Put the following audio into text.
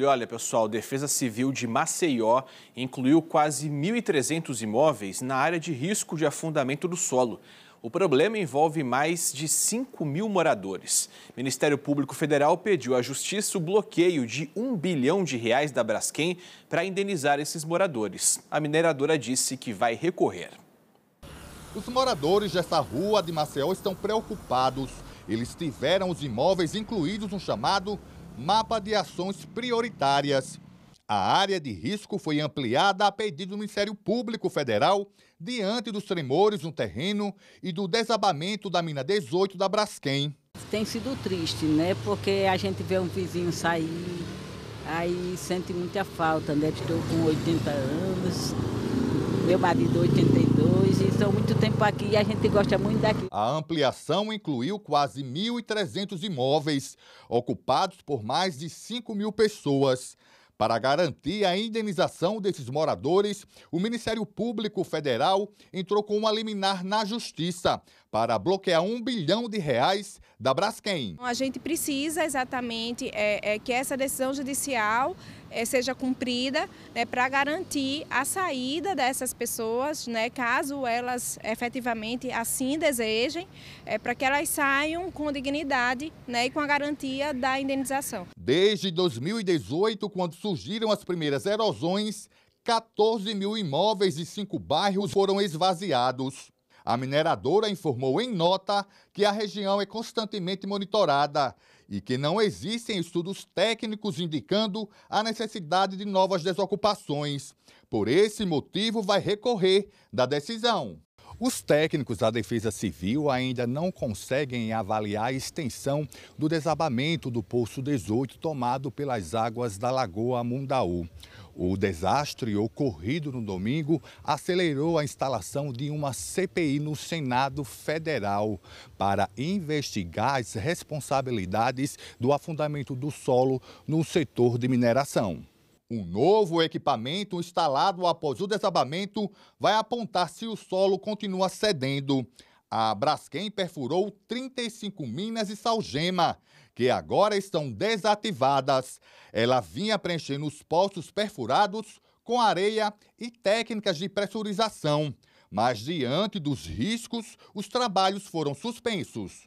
E olha, pessoal, Defesa Civil de Maceió incluiu quase 1.300 imóveis na área de risco de afundamento do solo. O problema envolve mais de 5 mil moradores. O Ministério Público Federal pediu à Justiça o bloqueio de 1 bilhão de reais da Braskem para indenizar esses moradores. A mineradora disse que vai recorrer. Os moradores dessa rua de Maceió estão preocupados. Eles tiveram os imóveis incluídos no chamado mapa de ações prioritárias. A área de risco foi ampliada a pedido do Ministério Público Federal diante dos tremores no terreno e do desabamento da mina 18 da Braskem. Tem sido triste, né? Porque a gente vê um vizinho sair, aí sente muita falta, né? Estou com 80 anos, meu marido 83 passou muito tempo aqui e a gente gosta muito daqui. A ampliação incluiu quase 1.300 imóveis, ocupados por mais de 5 mil pessoas. Para garantir a indenização desses moradores, o Ministério Público Federal entrou com uma liminar na Justiça para bloquear um bilhão de reais da Braskem. Então, a gente precisa exatamente é, é, que essa decisão judicial é, seja cumprida né, para garantir a saída dessas pessoas, né, caso elas efetivamente assim desejem, é, para que elas saiam com dignidade né, e com a garantia da indenização. Desde 2018, quando surgiram as primeiras erosões, 14 mil imóveis de cinco bairros foram esvaziados. A mineradora informou em nota que a região é constantemente monitorada e que não existem estudos técnicos indicando a necessidade de novas desocupações. Por esse motivo, vai recorrer da decisão. Os técnicos da Defesa Civil ainda não conseguem avaliar a extensão do desabamento do Poço 18 tomado pelas águas da Lagoa Mundaú. O desastre ocorrido no domingo acelerou a instalação de uma CPI no Senado Federal para investigar as responsabilidades do afundamento do solo no setor de mineração. Um novo equipamento instalado após o desabamento vai apontar se o solo continua cedendo. A Braskem perfurou 35 minas e salgema, que agora estão desativadas. Ela vinha preenchendo os poços perfurados com areia e técnicas de pressurização. Mas, diante dos riscos, os trabalhos foram suspensos.